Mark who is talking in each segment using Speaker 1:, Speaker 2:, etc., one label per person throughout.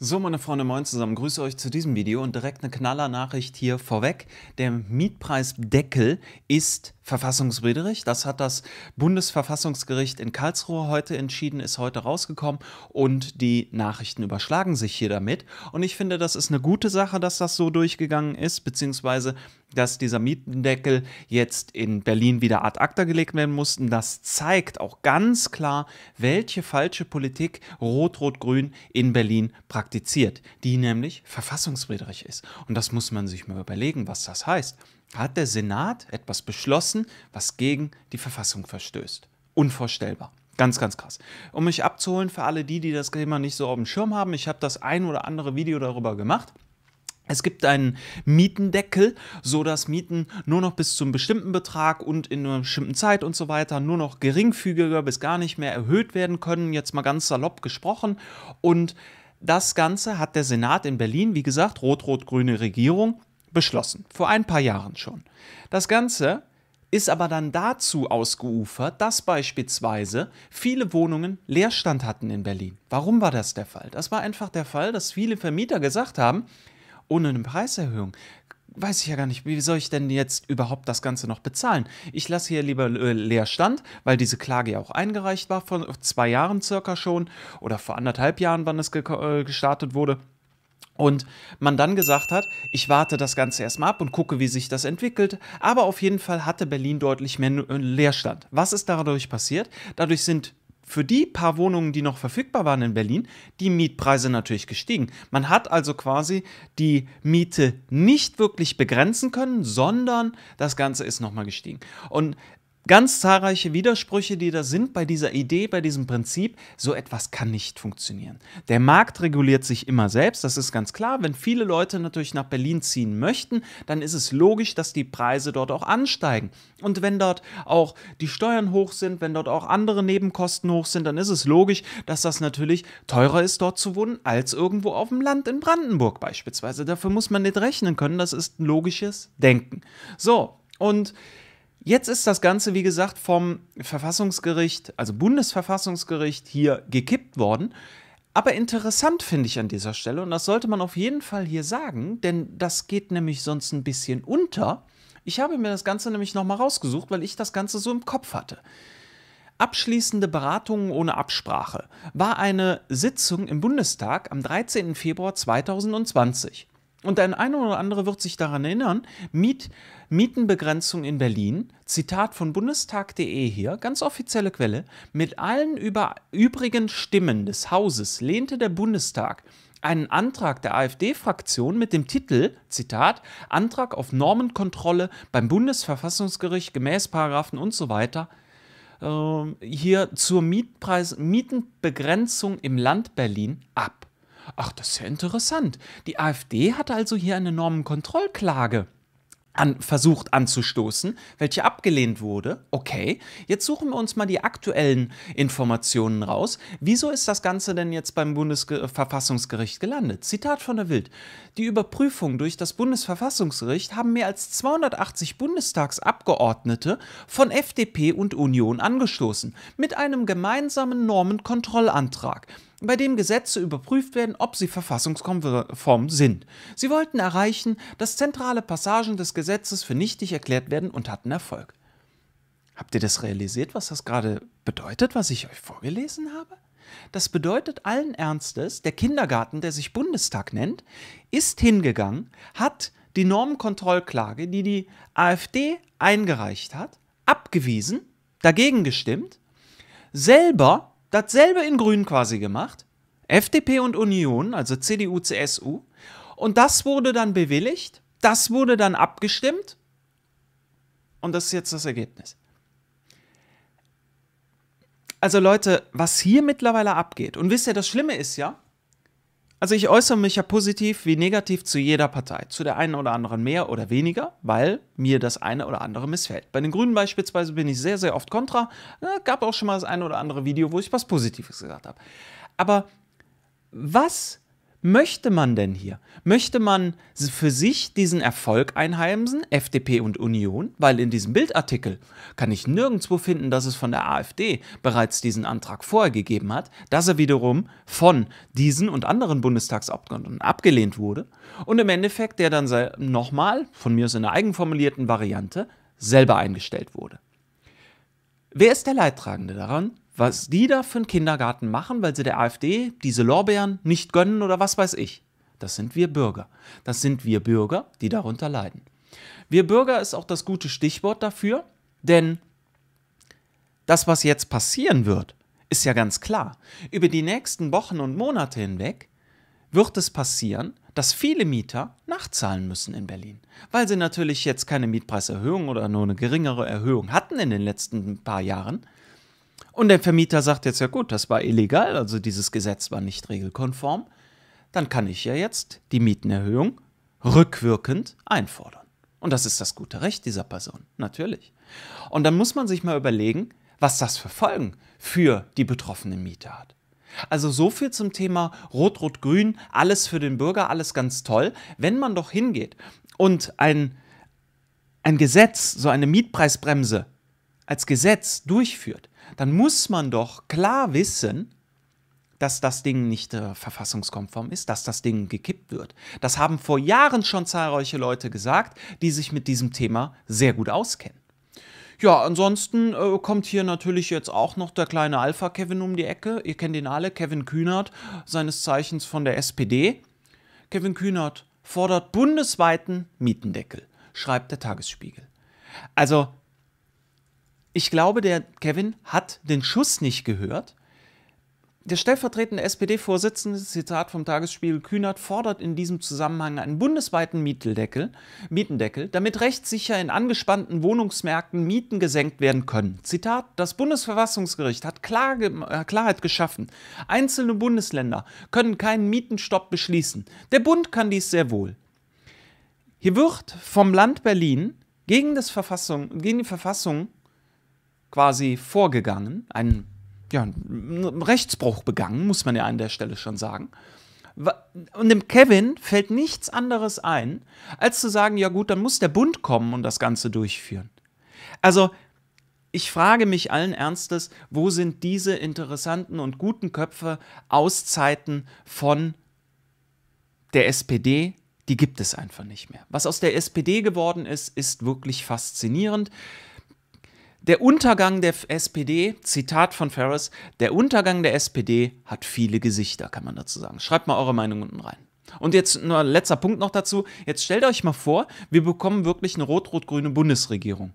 Speaker 1: So, meine Freunde, moin zusammen. Grüße euch zu diesem Video und direkt eine Knallernachricht hier vorweg. Der Mietpreisdeckel ist verfassungswidrig. Das hat das Bundesverfassungsgericht in Karlsruhe heute entschieden, ist heute rausgekommen und die Nachrichten überschlagen sich hier damit. Und ich finde, das ist eine gute Sache, dass das so durchgegangen ist, beziehungsweise dass dieser Mietendeckel jetzt in Berlin wieder ad acta gelegt werden musste. Das zeigt auch ganz klar, welche falsche Politik Rot-Rot-Grün in Berlin praktiziert praktiziert, die nämlich verfassungswidrig ist. Und das muss man sich mal überlegen, was das heißt. Hat der Senat etwas beschlossen, was gegen die Verfassung verstößt? Unvorstellbar. Ganz, ganz krass. Um mich abzuholen, für alle die, die das Thema nicht so auf dem Schirm haben, ich habe das ein oder andere Video darüber gemacht. Es gibt einen Mietendeckel, sodass Mieten nur noch bis zum bestimmten Betrag und in einer bestimmten Zeit und so weiter nur noch geringfügiger bis gar nicht mehr erhöht werden können, jetzt mal ganz salopp gesprochen und das Ganze hat der Senat in Berlin, wie gesagt, rot-rot-grüne Regierung, beschlossen. Vor ein paar Jahren schon. Das Ganze ist aber dann dazu ausgeufert, dass beispielsweise viele Wohnungen Leerstand hatten in Berlin. Warum war das der Fall? Das war einfach der Fall, dass viele Vermieter gesagt haben, ohne eine Preiserhöhung weiß ich ja gar nicht, wie soll ich denn jetzt überhaupt das Ganze noch bezahlen? Ich lasse hier lieber äh, Leerstand, weil diese Klage ja auch eingereicht war, vor zwei Jahren circa schon oder vor anderthalb Jahren, wann es ge äh, gestartet wurde. Und man dann gesagt hat, ich warte das Ganze erstmal ab und gucke, wie sich das entwickelt. Aber auf jeden Fall hatte Berlin deutlich mehr äh, Leerstand. Was ist dadurch passiert? Dadurch sind für die paar Wohnungen, die noch verfügbar waren in Berlin, die Mietpreise natürlich gestiegen. Man hat also quasi die Miete nicht wirklich begrenzen können, sondern das Ganze ist nochmal gestiegen. Und Ganz zahlreiche Widersprüche, die da sind bei dieser Idee, bei diesem Prinzip, so etwas kann nicht funktionieren. Der Markt reguliert sich immer selbst, das ist ganz klar. Wenn viele Leute natürlich nach Berlin ziehen möchten, dann ist es logisch, dass die Preise dort auch ansteigen. Und wenn dort auch die Steuern hoch sind, wenn dort auch andere Nebenkosten hoch sind, dann ist es logisch, dass das natürlich teurer ist, dort zu wohnen, als irgendwo auf dem Land in Brandenburg beispielsweise. Dafür muss man nicht rechnen können, das ist ein logisches Denken. So, und Jetzt ist das Ganze, wie gesagt, vom Verfassungsgericht, also Bundesverfassungsgericht hier gekippt worden. Aber interessant finde ich an dieser Stelle, und das sollte man auf jeden Fall hier sagen, denn das geht nämlich sonst ein bisschen unter. Ich habe mir das Ganze nämlich nochmal rausgesucht, weil ich das Ganze so im Kopf hatte. Abschließende Beratungen ohne Absprache war eine Sitzung im Bundestag am 13. Februar 2020. Und ein einer oder andere wird sich daran erinnern, Miet, Mietenbegrenzung in Berlin, Zitat von bundestag.de hier, ganz offizielle Quelle, mit allen über, übrigen Stimmen des Hauses lehnte der Bundestag einen Antrag der AfD-Fraktion mit dem Titel, Zitat, Antrag auf Normenkontrolle beim Bundesverfassungsgericht gemäß Paragraphen und so weiter, äh, hier zur Mietpreis, Mietenbegrenzung im Land Berlin ab. Ach, das ist ja interessant. Die AfD hatte also hier eine Normenkontrollklage an, versucht anzustoßen, welche abgelehnt wurde. Okay, jetzt suchen wir uns mal die aktuellen Informationen raus. Wieso ist das Ganze denn jetzt beim Bundesverfassungsgericht gelandet? Zitat von der Wild. Die Überprüfung durch das Bundesverfassungsgericht haben mehr als 280 Bundestagsabgeordnete von FDP und Union angestoßen, mit einem gemeinsamen Normenkontrollantrag bei dem Gesetze überprüft werden, ob sie verfassungskonform sind. Sie wollten erreichen, dass zentrale Passagen des Gesetzes für nichtig erklärt werden und hatten Erfolg. Habt ihr das realisiert, was das gerade bedeutet, was ich euch vorgelesen habe? Das bedeutet allen Ernstes, der Kindergarten, der sich Bundestag nennt, ist hingegangen, hat die Normenkontrollklage, die die AfD eingereicht hat, abgewiesen, dagegen gestimmt, selber dasselbe in Grün quasi gemacht. FDP und Union, also CDU, CSU. Und das wurde dann bewilligt, das wurde dann abgestimmt. Und das ist jetzt das Ergebnis. Also Leute, was hier mittlerweile abgeht, und wisst ihr, das Schlimme ist ja, also ich äußere mich ja positiv wie negativ zu jeder Partei, zu der einen oder anderen mehr oder weniger, weil mir das eine oder andere missfällt. Bei den Grünen beispielsweise bin ich sehr, sehr oft kontra. Gab auch schon mal das eine oder andere Video, wo ich was Positives gesagt habe. Aber was möchte man denn hier? Möchte man für sich diesen Erfolg einheimsen, FDP und Union? Weil in diesem Bildartikel kann ich nirgendwo finden, dass es von der AfD bereits diesen Antrag vorher gegeben hat, dass er wiederum von diesen und anderen Bundestagsabgeordneten abgelehnt wurde und im Endeffekt der dann nochmal, von mir aus in der eigenformulierten Variante, selber eingestellt wurde. Wer ist der Leidtragende daran? was die da für einen Kindergarten machen, weil sie der AfD diese Lorbeeren nicht gönnen oder was weiß ich. Das sind wir Bürger. Das sind wir Bürger, die darunter leiden. Wir Bürger ist auch das gute Stichwort dafür, denn das, was jetzt passieren wird, ist ja ganz klar. Über die nächsten Wochen und Monate hinweg wird es passieren, dass viele Mieter nachzahlen müssen in Berlin, weil sie natürlich jetzt keine Mietpreiserhöhung oder nur eine geringere Erhöhung hatten in den letzten paar Jahren und der Vermieter sagt jetzt, ja gut, das war illegal, also dieses Gesetz war nicht regelkonform, dann kann ich ja jetzt die Mietenerhöhung rückwirkend einfordern. Und das ist das gute Recht dieser Person, natürlich. Und dann muss man sich mal überlegen, was das für Folgen für die betroffenen Mieter hat. Also so viel zum Thema Rot-Rot-Grün, alles für den Bürger, alles ganz toll. Wenn man doch hingeht und ein, ein Gesetz, so eine Mietpreisbremse als Gesetz durchführt, dann muss man doch klar wissen, dass das Ding nicht äh, verfassungskonform ist, dass das Ding gekippt wird. Das haben vor Jahren schon zahlreiche Leute gesagt, die sich mit diesem Thema sehr gut auskennen. Ja, ansonsten äh, kommt hier natürlich jetzt auch noch der kleine Alpha-Kevin um die Ecke. Ihr kennt ihn alle, Kevin Kühnert, seines Zeichens von der SPD. Kevin Kühnert fordert bundesweiten Mietendeckel, schreibt der Tagesspiegel. Also ich glaube, der Kevin hat den Schuss nicht gehört. Der stellvertretende SPD-Vorsitzende, Zitat vom Tagesspiegel Kühnert, fordert in diesem Zusammenhang einen bundesweiten Mietendeckel, Mietendeckel, damit rechtssicher in angespannten Wohnungsmärkten Mieten gesenkt werden können. Zitat, das Bundesverfassungsgericht hat Klar, äh, Klarheit geschaffen. Einzelne Bundesländer können keinen Mietenstopp beschließen. Der Bund kann dies sehr wohl. Hier wird vom Land Berlin gegen, das Verfassung, gegen die Verfassung quasi vorgegangen, einen, ja, Rechtsbruch begangen, muss man ja an der Stelle schon sagen. Und dem Kevin fällt nichts anderes ein, als zu sagen, ja gut, dann muss der Bund kommen und das Ganze durchführen. Also ich frage mich allen Ernstes, wo sind diese interessanten und guten Köpfe aus Zeiten von der SPD? Die gibt es einfach nicht mehr. Was aus der SPD geworden ist, ist wirklich faszinierend. Der Untergang der SPD, Zitat von Ferris, der Untergang der SPD hat viele Gesichter, kann man dazu sagen. Schreibt mal eure Meinung unten rein. Und jetzt nur letzter Punkt noch dazu. Jetzt stellt euch mal vor, wir bekommen wirklich eine rot-rot-grüne Bundesregierung.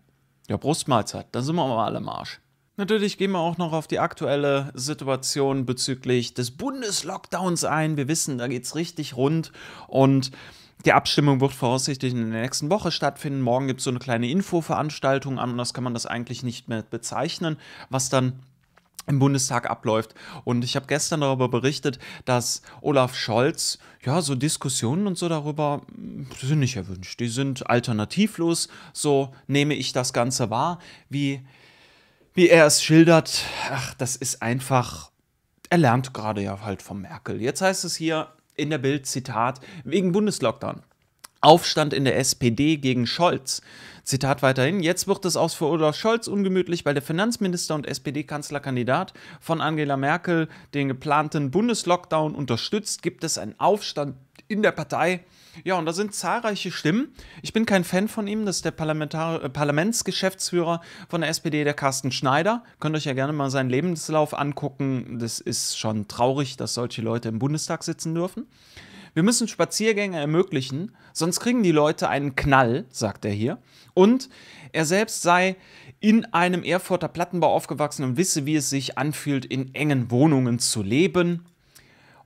Speaker 1: Ja, Brustmahlzeit, dann sind wir mal alle im Arsch. Natürlich gehen wir auch noch auf die aktuelle Situation bezüglich des Bundeslockdowns ein. Wir wissen, da geht es richtig rund und die Abstimmung wird voraussichtlich in der nächsten Woche stattfinden. Morgen gibt es so eine kleine Infoveranstaltung, anders kann man das eigentlich nicht mehr bezeichnen, was dann im Bundestag abläuft. Und ich habe gestern darüber berichtet, dass Olaf Scholz, ja, so Diskussionen und so darüber mm, sind nicht erwünscht. Die sind alternativlos. So nehme ich das Ganze wahr. Wie, wie er es schildert, ach, das ist einfach. Er lernt gerade ja halt von Merkel. Jetzt heißt es hier, in der Bild Zitat wegen Bundeslockdown. Aufstand in der SPD gegen Scholz. Zitat weiterhin, jetzt wird es aus für Olaf Scholz ungemütlich, weil der Finanzminister und SPD-Kanzlerkandidat von Angela Merkel den geplanten Bundeslockdown unterstützt, gibt es einen Aufstand in der Partei. Ja, und da sind zahlreiche Stimmen. Ich bin kein Fan von ihm, das ist der Parlamentar äh, Parlamentsgeschäftsführer von der SPD, der Carsten Schneider. Könnt euch ja gerne mal seinen Lebenslauf angucken. Das ist schon traurig, dass solche Leute im Bundestag sitzen dürfen. Wir müssen Spaziergänge ermöglichen, sonst kriegen die Leute einen Knall, sagt er hier. Und er selbst sei in einem Erfurter Plattenbau aufgewachsen und wisse, wie es sich anfühlt, in engen Wohnungen zu leben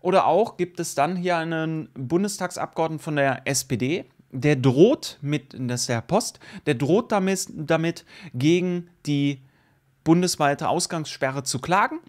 Speaker 1: oder auch gibt es dann hier einen Bundestagsabgeordneten von der SPD, der droht mit, das ist der Post, der droht damit, damit gegen die bundesweite Ausgangssperre zu klagen.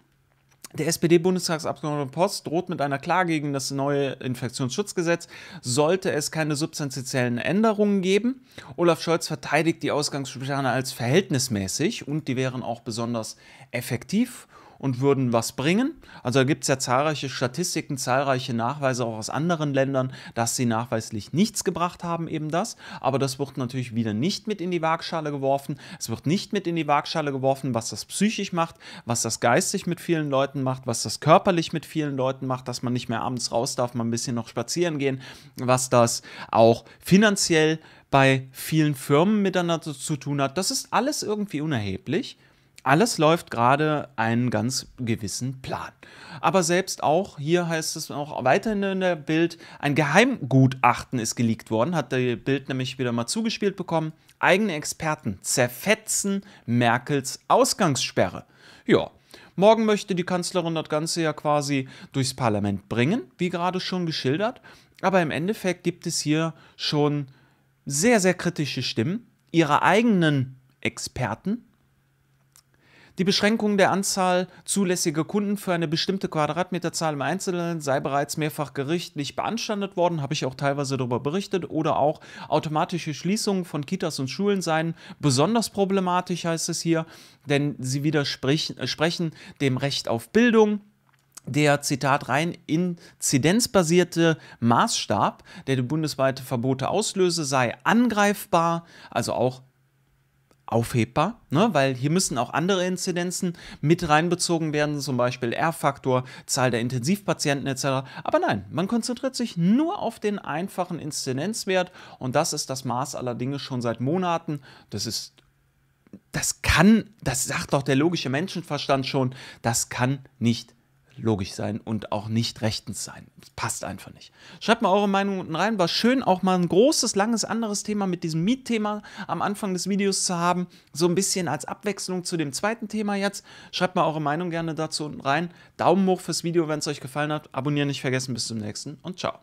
Speaker 1: Der SPD-Bundestagsabgeordnete Post droht mit einer Klage gegen das neue Infektionsschutzgesetz, sollte es keine substanziellen Änderungen geben. Olaf Scholz verteidigt die Ausgangssperre als verhältnismäßig und die wären auch besonders effektiv und würden was bringen. Also da gibt es ja zahlreiche Statistiken, zahlreiche Nachweise auch aus anderen Ländern, dass sie nachweislich nichts gebracht haben, eben das. Aber das wird natürlich wieder nicht mit in die Waagschale geworfen. Es wird nicht mit in die Waagschale geworfen, was das psychisch macht, was das geistig mit vielen Leuten macht, was das körperlich mit vielen Leuten macht, dass man nicht mehr abends raus darf, mal ein bisschen noch spazieren gehen, was das auch finanziell bei vielen Firmen miteinander zu tun hat. Das ist alles irgendwie unerheblich. Alles läuft gerade einen ganz gewissen Plan. Aber selbst auch, hier heißt es auch weiterhin in der Bild, ein Geheimgutachten ist geleakt worden, hat der Bild nämlich wieder mal zugespielt bekommen. Eigene Experten zerfetzen Merkels Ausgangssperre. Ja, Morgen möchte die Kanzlerin das Ganze ja quasi durchs Parlament bringen, wie gerade schon geschildert. Aber im Endeffekt gibt es hier schon sehr, sehr kritische Stimmen ihrer eigenen Experten, die Beschränkung der Anzahl zulässiger Kunden für eine bestimmte Quadratmeterzahl im Einzelnen sei bereits mehrfach gerichtlich beanstandet worden, habe ich auch teilweise darüber berichtet, oder auch automatische Schließungen von Kitas und Schulen seien besonders problematisch, heißt es hier, denn sie widersprechen äh, dem Recht auf Bildung, der, Zitat, rein inzidenzbasierte Maßstab, der die bundesweite Verbote auslöse, sei angreifbar, also auch aufhebbar, ne? weil hier müssen auch andere Inzidenzen mit reinbezogen werden, zum Beispiel R-Faktor, Zahl der Intensivpatienten etc. Aber nein, man konzentriert sich nur auf den einfachen Inzidenzwert und das ist das Maß aller Dinge schon seit Monaten. Das ist, das kann, das sagt doch der logische Menschenverstand schon, das kann nicht logisch sein und auch nicht rechtens sein. Das passt einfach nicht. Schreibt mal eure Meinung unten rein. War schön, auch mal ein großes, langes, anderes Thema mit diesem Mietthema am Anfang des Videos zu haben. So ein bisschen als Abwechslung zu dem zweiten Thema jetzt. Schreibt mal eure Meinung gerne dazu unten rein. Daumen hoch fürs Video, wenn es euch gefallen hat. Abonnieren nicht vergessen. Bis zum nächsten und ciao.